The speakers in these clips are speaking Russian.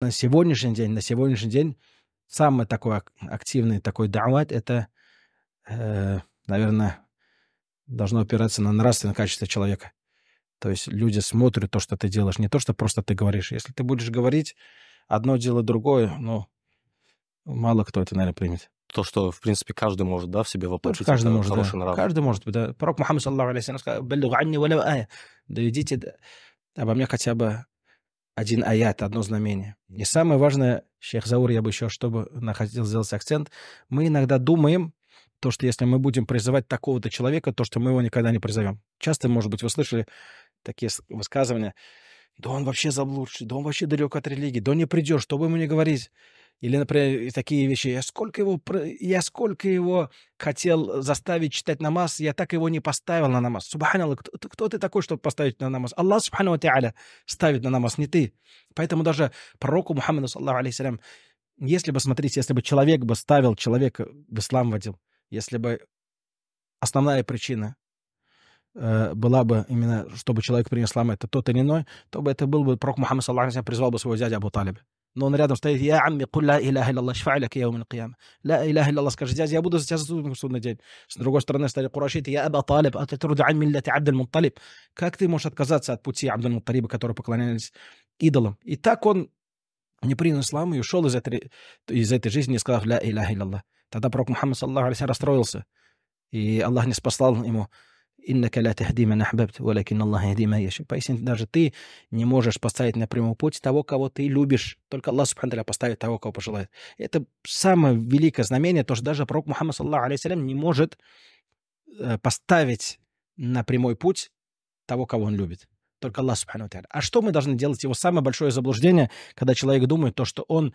на сегодняшний день, на сегодняшний день самый такой активный такой дават это, э, наверное, должно опираться на нравственное качество человека. То есть люди смотрят то, что ты делаешь, не то, что просто ты говоришь. Если ты будешь говорить одно дело другое, ну, мало кто это, наверное, примет. То, что, в принципе, каждый может, да, в себе воплотить. Каждый может, да. Нрав. Каждый может, да. Пророк Мухаммад, саллаху алейхи сказал, «Беллугу анни валя ая». Доведите обо мне хотя бы один аят, одно знамение. И самое важное, Шейх Заур, я бы еще, чтобы хотел сделать акцент, мы иногда думаем, то, что если мы будем призывать такого-то человека, то, что мы его никогда не призовем. Часто, может быть, вы слышали такие высказывания, да он вообще заблудший, да он вообще далек от религии, да он не придет, что бы ему не говорить. Или, например, такие вещи. Я сколько его, я сколько его хотел заставить читать намаз, я так его не поставил на намаз. Субханаллах, кто, кто ты такой, чтобы поставить на намаз? Аллах, субхану та'аля, ставит на намаз, не ты. Поэтому даже пророку Мухаммаду, саллаху алейхи если бы, смотрите, если бы человек бы ставил человека, в ислам водил, если бы основная причина э, была бы именно, чтобы человек принял ислам, это тот или иной, то бы это был бы пророк Мухаммад, саллаху призвал бы своего дядя Абу Талиба. Но он рядом стоит, я амми, кулла илях илля шфа лак яум аль-кияма. Ла илях илля скажи, я буду сейчас в судный день. С другой стороны стоит Курашит, я Аба Талиб, а ты труд ан миллати Абдул Мутталиб. Как ты можешь отказаться от пути Абдул Мутталиба, который поклонялись идолам? И так он не принял ислам и ушел из этой, из этой жизни, не сказав «Ля Илях Илля». Тогда пророк Мухаммад, саллаху алейхи расстроился, и Аллах не спасал ему «Иннака ля тахдима ولكن الله Аллах яхдима яши». Поистине, даже ты не можешь поставить на прямой путь того, кого ты любишь. Только Аллах, субхану поставит того, кого пожелает. Это самое великое знамение, то, что даже пророк Мухаммад, саллаху алейсалям, не может э, поставить на прямой путь того, кого он любит. Только Аллах, субхану А что мы должны делать? Его самое большое заблуждение, когда человек думает то, что он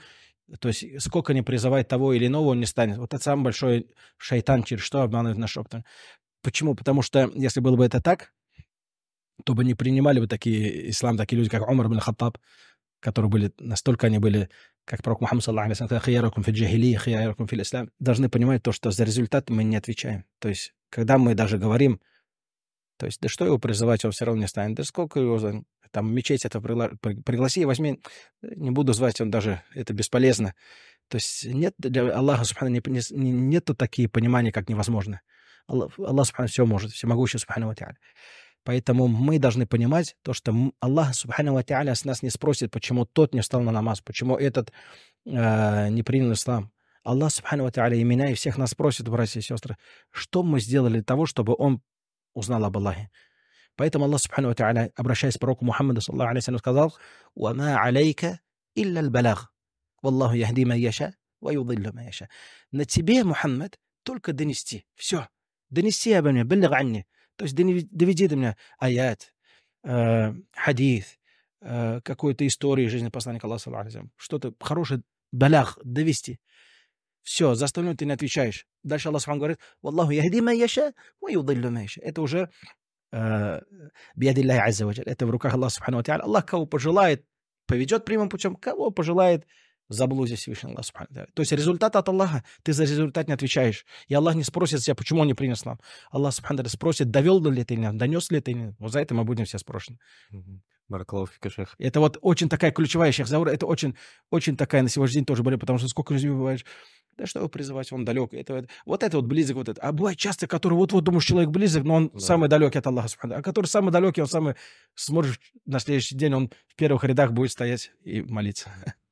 то есть сколько не призывает того или иного, он не станет. Вот это самое большое шайтан, через что обманывает наш опыт. Почему? Потому что если было бы это так, то бы не принимали бы такие ислам, такие люди, как Умар бин Хаттаб, которые были, настолько они были, как пророк Мухаммад, хияракум фил джахили, хияракум фил ислам, должны понимать то, что за результат мы не отвечаем. То есть, когда мы даже говорим, то есть, да что его призывать, он все равно не станет. Да сколько его, там, мечеть это пригласи, возьми, не буду звать, он даже, это бесполезно. То есть, нет для Аллаха, субхану, не, не, нету такие понимания, как невозможно. Аллах, Аллах Субхану все может, всемогущий Субхану Ва Поэтому мы должны понимать то, что Аллах Субхану с нас не спросит, почему тот не встал на намаз, почему этот э, не принял ислам. Аллах Субхану и меня, и всех нас просит, братья и сестры, что мы сделали для того, чтобы он узнал об Аллахе. Поэтому Аллах Субхану Ва обращаясь к пророку Мухаммаду, саллаху алейхи сказал, «Вама алейка илля аль валлаху яхди ма яша, ва На тебе, Мухаммад, только донести. Все донеси обо мне, баллиг анни. То есть доведи до меня аят, хадис, какую то историю жизни посланника Аллаха, что-то хорошее, балях, довести. Все, за остальное ты не отвечаешь. Дальше Аллах Субхану говорит, «Валлаху яхди ма яша, ва юдиллю ма яша». Это уже биадиллахи аззаваджаль. Это в руках Аллаха Субхану Аллах кого пожелает, поведет прямым путем, кого пожелает, Забыл здесь Всевышний Аллах, То есть результат от Аллаха, ты за результат не отвечаешь. И Аллах не спросит тебя, почему он не принес нам. Аллах, субхану спросит, довел ли ты или нет, донес ли ты или нет. Вот за это мы будем все спрошены. Баракаловки, Кашех. Это вот очень такая ключевая, Шех Заур, это очень, очень такая на сегодняшний день тоже болит, потому что сколько людей бываешь, да что его призывать, он далек. Это, это, вот это вот близок, вот это. А бывает часто, который вот-вот думаешь, человек близок, но он да. самый далекий от Аллаха, а который самый далекий, он самый, сможет на следующий день, он в первых рядах будет стоять и молиться.